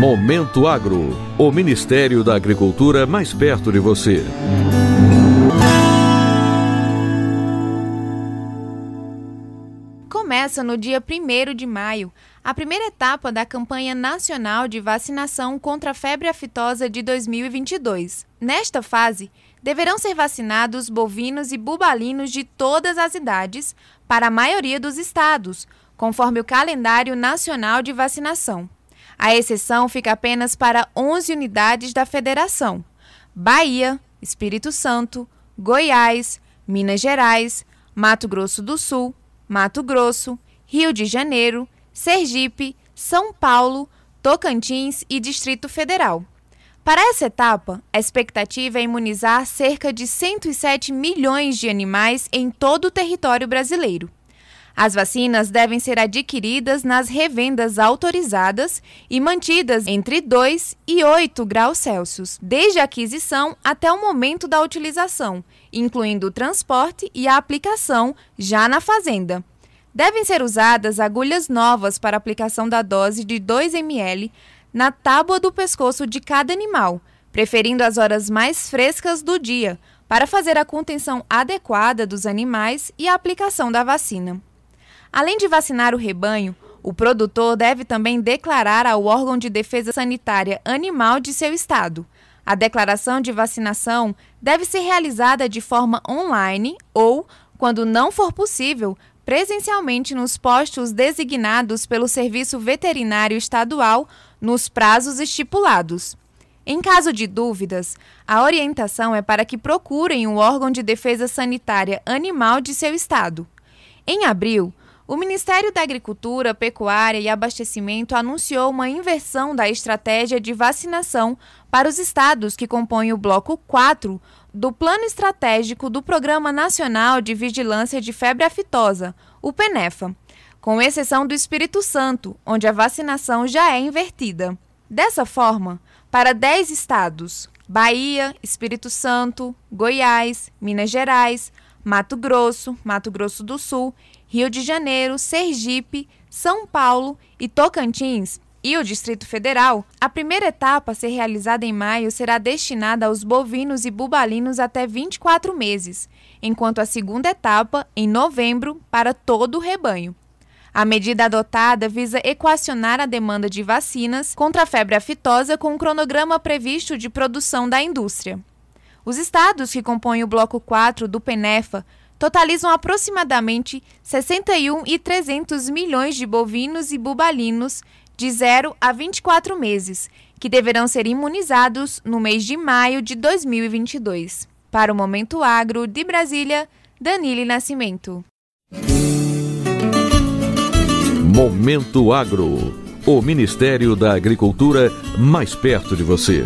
Momento Agro, o Ministério da Agricultura mais perto de você. Começa no dia 1 de maio a primeira etapa da campanha nacional de vacinação contra a febre aftosa de 2022. Nesta fase, deverão ser vacinados bovinos e bubalinos de todas as idades para a maioria dos estados, conforme o calendário nacional de vacinação. A exceção fica apenas para 11 unidades da federação: Bahia, Espírito Santo, Goiás, Minas Gerais, Mato Grosso do Sul, Mato Grosso, Rio de Janeiro, Sergipe, São Paulo, Tocantins e Distrito Federal. Para essa etapa, a expectativa é imunizar cerca de 107 milhões de animais em todo o território brasileiro. As vacinas devem ser adquiridas nas revendas autorizadas e mantidas entre 2 e 8 graus Celsius, desde a aquisição até o momento da utilização, incluindo o transporte e a aplicação já na fazenda. Devem ser usadas agulhas novas para aplicação da dose de 2 ml na tábua do pescoço de cada animal, preferindo as horas mais frescas do dia, para fazer a contenção adequada dos animais e a aplicação da vacina. Além de vacinar o rebanho, o produtor deve também declarar ao órgão de defesa sanitária animal de seu estado. A declaração de vacinação deve ser realizada de forma online ou, quando não for possível, presencialmente nos postos designados pelo Serviço Veterinário Estadual nos prazos estipulados. Em caso de dúvidas, a orientação é para que procurem o órgão de defesa sanitária animal de seu estado. Em abril, o Ministério da Agricultura, Pecuária e Abastecimento anunciou uma inversão da estratégia de vacinação para os estados que compõem o bloco 4 do Plano Estratégico do Programa Nacional de Vigilância de Febre Aftosa, o PENEFA, com exceção do Espírito Santo, onde a vacinação já é invertida. Dessa forma, para 10 estados Bahia, Espírito Santo, Goiás, Minas Gerais, Mato Grosso, Mato Grosso do Sul Rio de Janeiro, Sergipe, São Paulo e Tocantins e o Distrito Federal, a primeira etapa a ser realizada em maio será destinada aos bovinos e bubalinos até 24 meses, enquanto a segunda etapa, em novembro, para todo o rebanho. A medida adotada visa equacionar a demanda de vacinas contra a febre aftosa com o cronograma previsto de produção da indústria. Os estados que compõem o Bloco 4 do PENEFA totalizam aproximadamente 61,300 milhões de bovinos e bubalinos de 0 a 24 meses, que deverão ser imunizados no mês de maio de 2022. Para o Momento Agro de Brasília, Danile Nascimento. Momento Agro. O Ministério da Agricultura mais perto de você.